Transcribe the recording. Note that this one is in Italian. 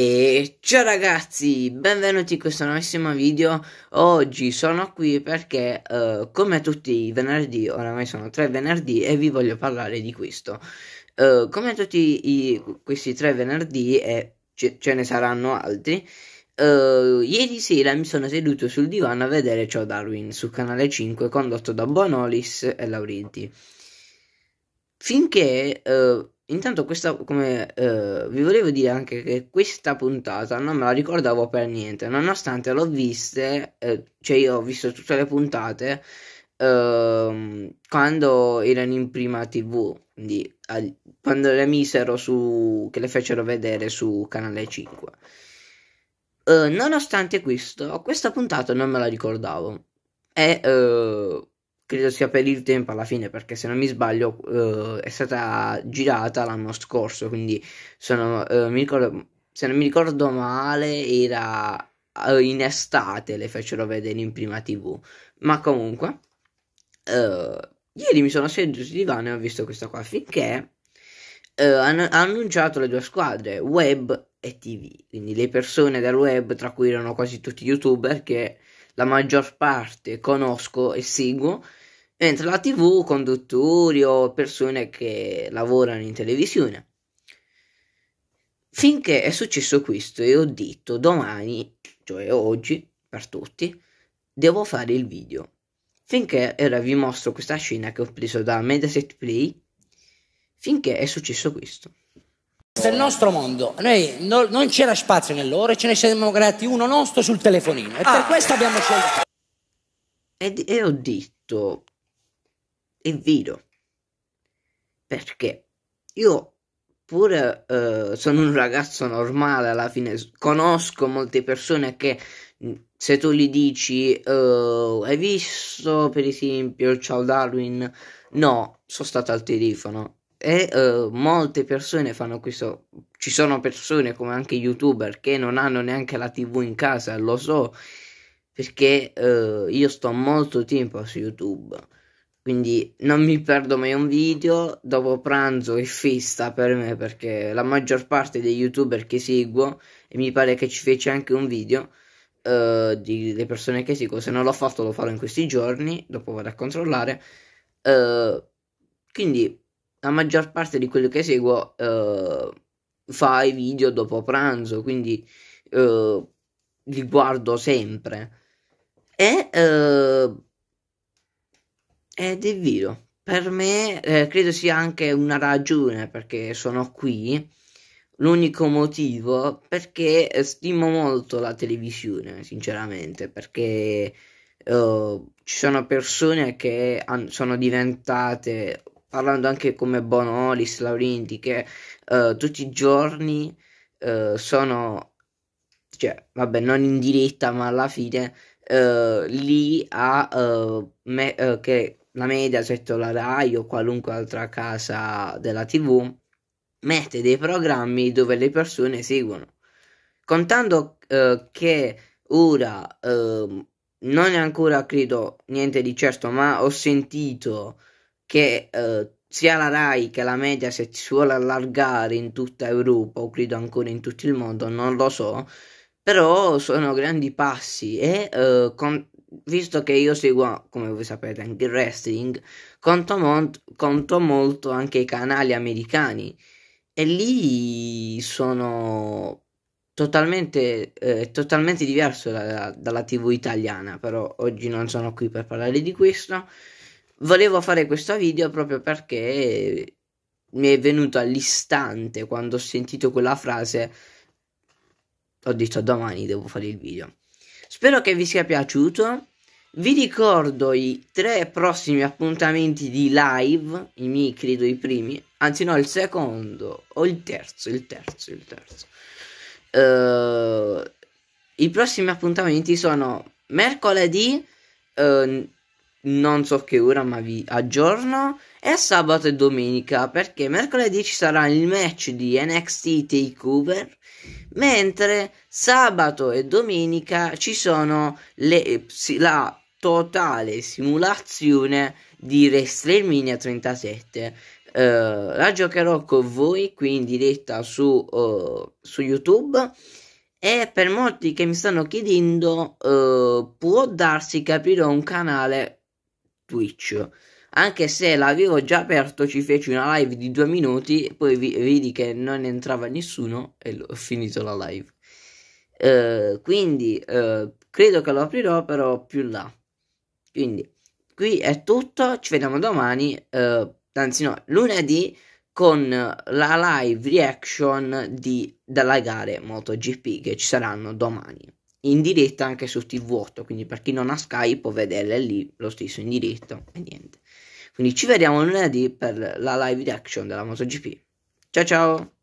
E ciao ragazzi, benvenuti in questo nuovissimo video. Oggi sono qui perché, uh, come tutti i venerdì, oramai sono tre venerdì e vi voglio parlare di questo. Uh, come tutti i, questi tre venerdì, e ce, ce ne saranno altri, Uh, ieri sera mi sono seduto sul divano a vedere ciò Darwin su Canale 5 condotto da Bonolis e Laurenti finché eh, intanto questa come eh, vi volevo dire anche che questa puntata non me la ricordavo per niente nonostante l'ho vista, eh, cioè io ho visto tutte le puntate ehm, quando erano in prima tv quindi al, quando le misero su che le fecero vedere su canale 5 eh, nonostante questo questa puntata non me la ricordavo e eh, credo sia per il tempo alla fine perché se non mi sbaglio eh, è stata girata l'anno scorso quindi sono, eh, mi ricordo, se non mi ricordo male era eh, in estate le fecero vedere in prima tv ma comunque eh, ieri mi sono seduto sul divano e ho visto questa qua finché eh, hanno annunciato le due squadre web e tv quindi le persone del web tra cui erano quasi tutti youtuber che la maggior parte conosco e seguo mentre la tv conduttori o persone che lavorano in televisione. Finché è successo questo e ho detto domani, cioè oggi, per tutti, devo fare il video. Finché ora vi mostro questa scena che ho preso da Mediaset Play, finché è successo questo. Questo il nostro mondo, noi no, non c'era spazio nell'ora, ce ne siamo creati uno nostro sul telefonino e ah. per questo abbiamo scelto. E, e ho detto, e viro. Perché io pur eh, sono un ragazzo normale alla fine, conosco molte persone che mm, se tu gli dici uh, hai visto per esempio ciao Darwin no sono stato al telefono e uh, molte persone fanno questo ci sono persone come anche youtuber che non hanno neanche la tv in casa lo so perché uh, io sto molto tempo su youtube quindi non mi perdo mai un video, dopo pranzo è festa per me perché la maggior parte dei youtuber che seguo, e mi pare che ci fece anche un video uh, eh, delle persone che seguo, se non l'ho fatto lo farò in questi giorni, dopo vado a controllare, uh, quindi la maggior parte di quello che seguo uh, fa i video dopo pranzo, quindi li guardo sempre. E ed è vero, per me eh, credo sia anche una ragione perché sono qui, l'unico motivo perché eh, stimo molto la televisione, sinceramente, perché eh, ci sono persone che han- sono diventate, parlando anche come Bonolis, Laurenti, che eh, tutti i giorni eh, sono, cioè, vabbè, non in diretta, ma alla fine eh, lì a me- che la Mediaset o la Rai o qualunque altra casa della TV mette dei programmi dove le persone seguono. Contando eh, che ora eh, non è ancora credo niente di certo, ma ho sentito che eh, sia la Rai che la Mediaset si vuole allargare in tutta Europa o credo ancora in tutto il mondo, non lo so, però sono grandi passi e eh, con- visto che io seguo, come voi sapete, anche il wrestling, conto, mon- conto molto anche i canali americani e lì sono totalmente, eh, totalmente diverso da, dalla TV italiana, però oggi non sono qui per parlare di questo. Volevo fare questo video proprio perché mi è venuto all'istante quando ho sentito quella frase. Ho detto domani devo fare il video. Spero che vi sia piaciuto. Vi ricordo i tre prossimi appuntamenti di live, i miei credo i primi, anzi no, il secondo o il terzo, il terzo, il terzo. Uh, I prossimi appuntamenti sono mercoledì uh, non so che ora ma vi aggiorno È sabato e domenica perché mercoledì ci sarà il match di NXT Takeover mentre sabato e domenica ci sono le, la totale simulazione di WrestleMania 37 uh, eh, la giocherò con voi qui in diretta su, uh, su YouTube e per molti che mi stanno chiedendo uh, può darsi che aprirò un canale Twitch. Anche se l'avevo già aperto, ci feci una live di due minuti, poi vi- vedi che non entrava nessuno e ho finito la live. Uh, quindi uh, credo che lo aprirò però più là. Quindi qui è tutto, ci vediamo domani, uh, anzi no, lunedì con la live reaction di, della gare MotoGP che ci saranno domani in diretta anche su TV8, quindi per chi non ha Skype può vederle lì lo stesso in diretta e niente. Quindi ci vediamo lunedì per la live reaction della MotoGP. Ciao ciao!